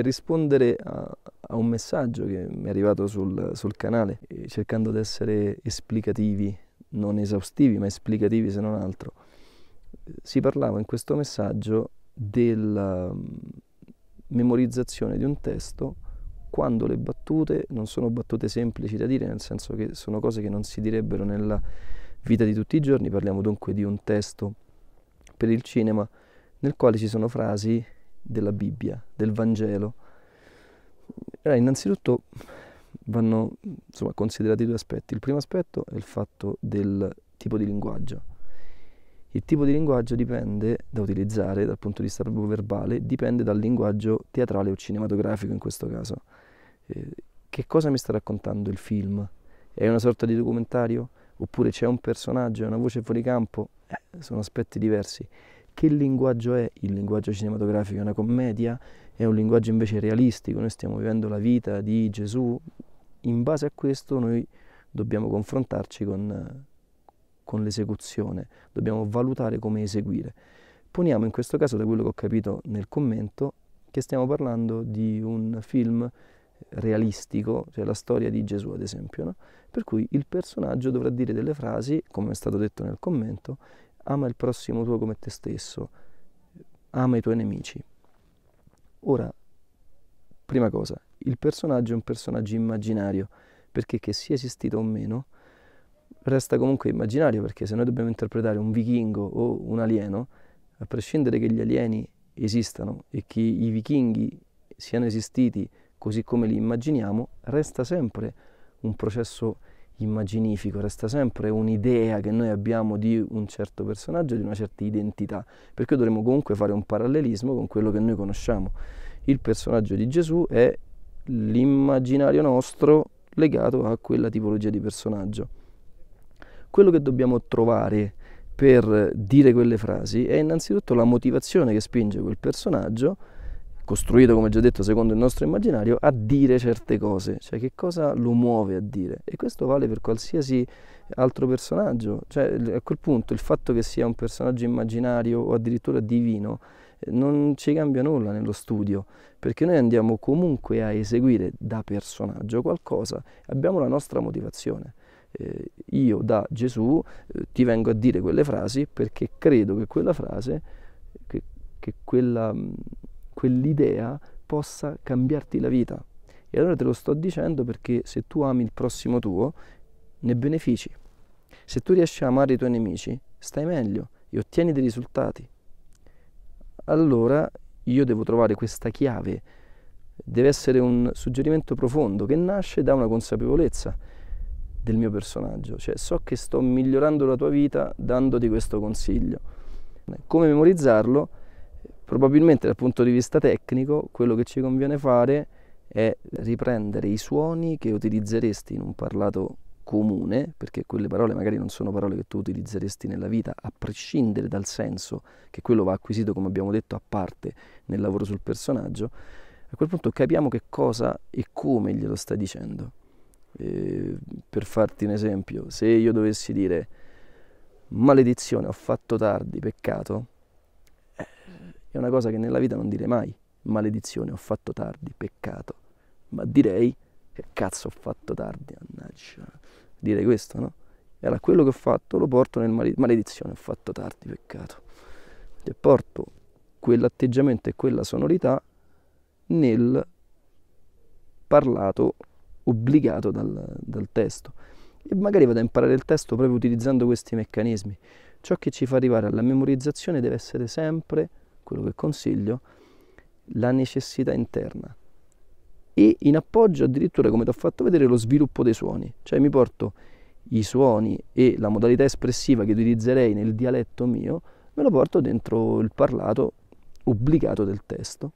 per rispondere a, a, un messaggio che mi è arrivato sul, sul canale, eh, cercando di essere esplicativi, non esaustivi, ma esplicativi se non altro. Si parlava in questo messaggio della mm, memorizzazione di un testo quando le battute non sono battute semplici da dire, nel senso che sono cose che non si direbbero nella vita di tutti i giorni. Parliamo dunque di un testo per il cinema nel quale ci sono frasi della Bibbia, del Vangelo? Eh, innanzitutto vanno insomma, considerati due aspetti. Il primo aspetto è il fatto del tipo di linguaggio. Il tipo di linguaggio dipende da utilizzare dal punto di vista proprio verbale, dipende dal linguaggio teatrale o cinematografico in questo caso. Eh, che cosa mi sta raccontando il film? È una sorta di documentario? Oppure c'è un personaggio, è una voce fuori campo? Eh, sono aspetti diversi che linguaggio è? Il linguaggio cinematografico è una commedia? È un linguaggio invece realistico? Noi stiamo vivendo la vita di Gesù? In base a questo noi dobbiamo confrontarci con, con l'esecuzione, dobbiamo valutare come eseguire. Poniamo in questo caso, da quello che ho capito nel commento, che stiamo parlando di un film realistico, cioè la storia di Gesù ad esempio, no? per cui il personaggio dovrà dire delle frasi, come è stato detto nel commento, ama il prossimo tuo come te stesso, ama i tuoi nemici. Ora, prima cosa, il personaggio è un personaggio immaginario, perché che sia esistito o meno, resta comunque immaginario, perché se noi dobbiamo interpretare un vichingo o un alieno, a prescindere che gli alieni esistano e che i vichinghi siano esistiti così come li immaginiamo, resta sempre un processo immaginario immaginifico, resta sempre un'idea che noi abbiamo di un certo personaggio, di una certa identità, perché dovremmo comunque fare un parallelismo con quello che noi conosciamo. Il personaggio di Gesù è l'immaginario nostro legato a quella tipologia di personaggio. Quello che dobbiamo trovare per dire quelle frasi è innanzitutto la motivazione che spinge quel personaggio costruito come già detto secondo il nostro immaginario, a dire certe cose, cioè che cosa lo muove a dire. E questo vale per qualsiasi altro personaggio, cioè a quel punto il fatto che sia un personaggio immaginario o addirittura divino eh, non ci cambia nulla nello studio, perché noi andiamo comunque a eseguire da personaggio qualcosa, abbiamo la nostra motivazione. Eh, io da Gesù eh, ti vengo a dire quelle frasi perché credo che quella frase, che, che quella mm, quell'idea possa cambiarti la vita. E allora te lo sto dicendo perché se tu ami il prossimo tuo, ne benefici. Se tu riesci a amare i tuoi nemici, stai meglio e ottieni dei risultati. Allora io devo trovare questa chiave. Deve essere un suggerimento profondo che nasce da una consapevolezza del mio personaggio. Cioè so che sto migliorando la tua vita dandoti questo consiglio. Come memorizzarlo? Probabilmente dal punto di vista tecnico quello che ci conviene fare è riprendere i suoni che utilizzeresti in un parlato comune, perché quelle parole magari non sono parole che tu utilizzeresti nella vita, a prescindere dal senso che quello va acquisito, come abbiamo detto, a parte nel lavoro sul personaggio, a quel punto capiamo che cosa e come glielo stai dicendo. E per farti un esempio, se io dovessi dire maledizione, ho fatto tardi, peccato, eh, è una cosa che nella vita non direi mai, maledizione, ho fatto tardi, peccato, ma direi che cazzo ho fatto tardi, mannaggia, direi questo, no? E allora quello che ho fatto lo porto nel male- maledizione, ho fatto tardi, peccato. E porto quell'atteggiamento e quella sonorità nel parlato obbligato dal, dal testo. E magari vado a imparare il testo proprio utilizzando questi meccanismi. Ciò che ci fa arrivare alla memorizzazione deve essere sempre quello che consiglio, la necessità interna e in appoggio addirittura, come ti ho fatto vedere, lo sviluppo dei suoni, cioè mi porto i suoni e la modalità espressiva che utilizzerei nel dialetto mio, me lo porto dentro il parlato obbligato del testo.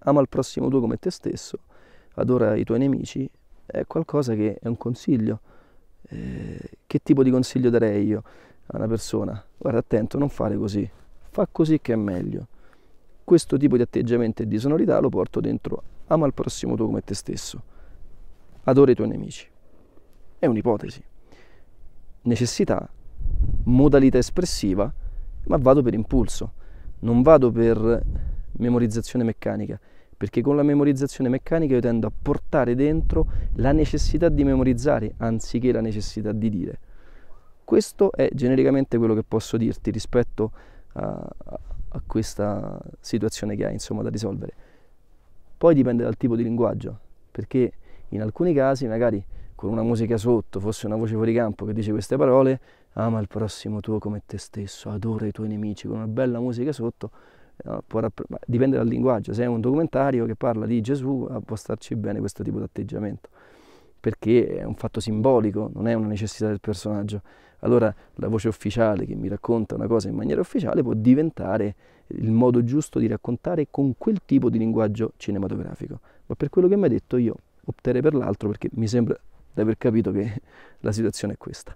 Ama il prossimo tuo come te stesso, adora i tuoi nemici, è qualcosa che è un consiglio. Eh, che tipo di consiglio darei io a una persona? Guarda, attento, non fare così, fa così che è meglio. Questo tipo di atteggiamento e di sonorità lo porto dentro ama il prossimo tuo come te stesso, adora i tuoi nemici. È un'ipotesi. Necessità, modalità espressiva, ma vado per impulso, non vado per memorizzazione meccanica, perché con la memorizzazione meccanica io tendo a portare dentro la necessità di memorizzare anziché la necessità di dire. Questo è genericamente quello che posso dirti rispetto a a, a questa situazione che hai insomma, da risolvere. Poi dipende dal tipo di linguaggio, perché in alcuni casi magari con una musica sotto, fosse una voce fuori campo che dice queste parole, ama ah, il prossimo tuo come te stesso, adora i tuoi nemici, con una bella musica sotto, eh, dipende dal linguaggio, se è un documentario che parla di Gesù eh, può starci bene questo tipo di atteggiamento, perché è un fatto simbolico, non è una necessità del personaggio, allora la voce ufficiale che mi racconta una cosa in maniera ufficiale può diventare il modo giusto di raccontare con quel tipo di linguaggio cinematografico. Ma per quello che mi ha detto io opterei per l'altro perché mi sembra di aver capito che la situazione è questa.